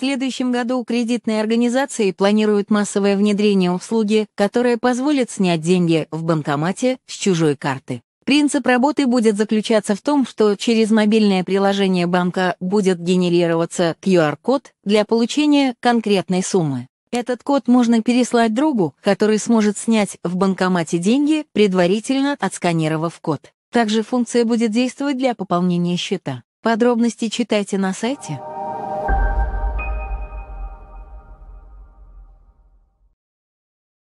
следующем году кредитные организации планируют массовое внедрение услуги, которая позволит снять деньги в банкомате с чужой карты. Принцип работы будет заключаться в том, что через мобильное приложение банка будет генерироваться QR-код для получения конкретной суммы. Этот код можно переслать другу, который сможет снять в банкомате деньги, предварительно отсканировав код. Также функция будет действовать для пополнения счета. Подробности читайте на сайте.